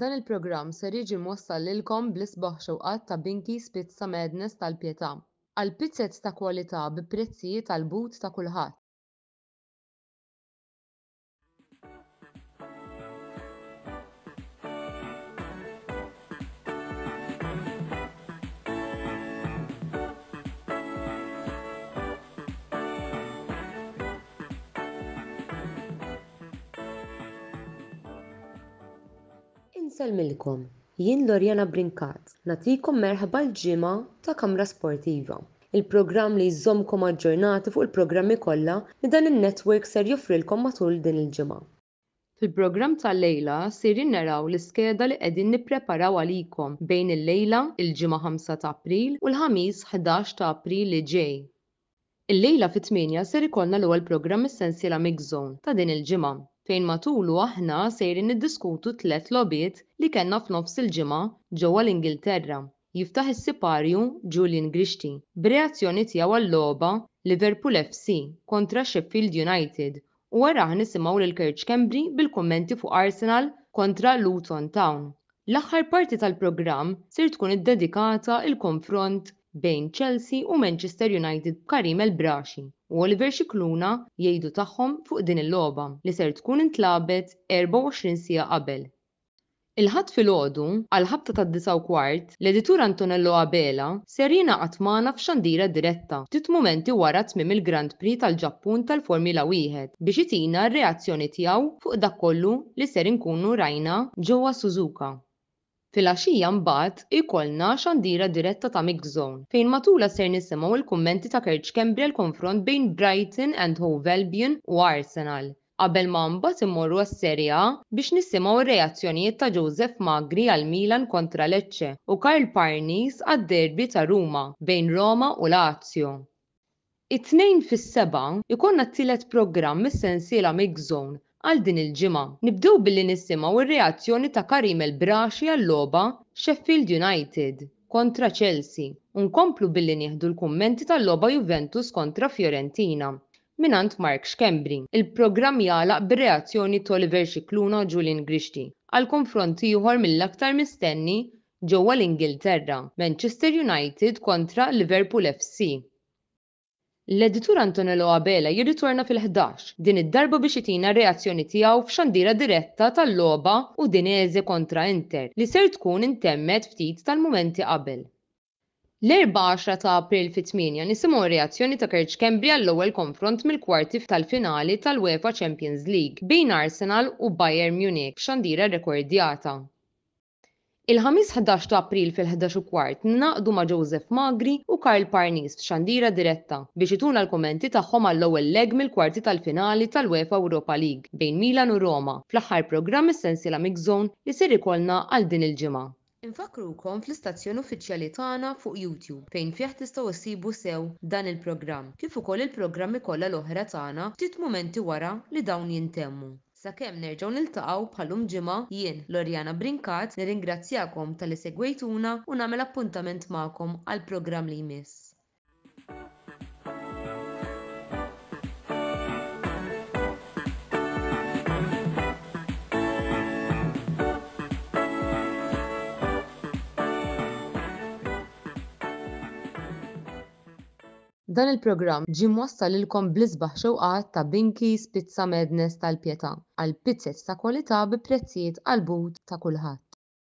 Dan il-programm ser jiġi mwassal lilkom bl-isbaħ xewqat ta' Binky Spizza Madness tal-Pjetà għal pizzett ta' kwalità bi prezzijiet tal but ta' kulħadd. Insellmilkom, jien Lorjana Brinkat, natikom merħba l-ġimgħa ta' Kamra Sportiva. Il-programm li jżommkom aġġornati fuq il-programmi kollha li dan in-network ser joffrilkom matul din il-ġimgħa. Fil-programm tal-lejla sirin naraw l-iskeda li qegħdin nippreparaw għalikom bejn il-lejla il-ġimgħa 5 ta' April u l-ħamis 11 ta' April li ġej. Il-lejla fit-8 ser ikollna l-ewwel programm essenzjali Mix Zone ta' din il-ġimgħa fejn matulu aħna sejrin niddiskutu tliet logħbiet li kellna f'nofs il-ġimgħa ġewwa l-Ingilterra. Jiftaħ is-siparju Julian Grishti b'reazzjoni tiegħu għall-logħba Liverpool FC kontra Sheffield United u waraħ nisimgħu lil Kirch Kembri bil-kummenti fuq Arsenal kontra Luton Town. L-aħħar parti tal-programm sir tkun iddedikata il-konfront bejn Chelsea u Manchester United b'Karim El-Braxi u Oliver Xikluna jgħidu tagħhom fuq din il-logħba li ser tkun intlabet 24 sija qabel. Il-ħadd filgħodu għal ħabta tad disaw kwart, l-editur Antonello Abela serina qatmana f'xandira diretta, tit momenti wara tmiem il-Grand Prix tal-Ġappun tal-Formula 1 biex itina r-reazzjoni tiegħu fuq dak kollu li ser inkunu rajna ġewwa Suzuka. Filgħaxija mbagħad ikollna xandira diretta ta' Mix fejn matula ser nisimgħu l-kummenti ta' Kerċ Kembri l konfront bejn Brighton and Hove Albion u Arsenal qabel ma mbagħad immorru għas serja A biex nisimgħu r-reazzjonijiet ta' Joseph Magri għal Milan kontra Lecce u Karl Parnis għad-derbi ta' Ruma bejn Roma u Lazio. It-tnejn fis-seba' ikollna t-tielet programm mis-sensiela Mix Zone għal din il-ġimgħa. Nibdew billi nisimgħu ir-reazzjoni ta' Karim il braxi għall-logħba Sheffield United kontra Chelsea. Unkomplu billi nieħdu l-kummenti tal-logħba Juventus kontra Fiorentina minant Mark Schembri. Il-programm jagħlaq bir-reazzjoni Oliver Xikluna u Julian Grishti għal konfront ieħor mill-aktar mistenni ġewwa l-Ingilterra, Manchester United kontra Liverpool FC. L-editur Antonello Abela jirritorna fil-11 din id-darba biex itina reazzjoni tiegħu f'xandira diretta tal-logħba u Dineze kontra Inter li ser tkun intemmet ftit tal-mumenti qabel. L-14 ta' April fit-8 nisimgħu reazzjoni ta' Kerċ Kembri għall-ewwel konfront mill-kwarti tal-finali tal-UEFA Champions League bejn Arsenal u Bayern Munich f'xandira rekordjata. Il-ħamis 11 ta' april fil-11 kwart naqdu ma' Joseph Magri u Karl Parnis f'xandira diretta biex ituna l-kommenti tagħhom għall-ewwel leg mill-kwarti tal-finali tal-UEFA Europa League bejn Milan u Roma fl-aħħar programm essenzjela Mixzone li ser ikolna għal din il-ġimgħa. Infakrukom fl-istazzjon uffiċjali tagħna fuq YouTube fejn fih tistgħu issibu sew dan il-programm kif ukoll il-programmi kollha l-oħra tagħna ftit mumenti wara li dawn jintemmu. Sakemm nerġgħu niltaqgħu bħalum ġimgħa jien Lorjana Brinkat nirringrazzjakom tal-li segwejtuna u nagħmel appuntament magħkom għal programm li jmiss. Dan il-programm ġie mwassal lilkom bl-isbaħ xewqat ta' Binkies Pizza Madness tal-Pjetà għal pizzet ta' kwalità bi prezzijiet għal but ta' kulħadd.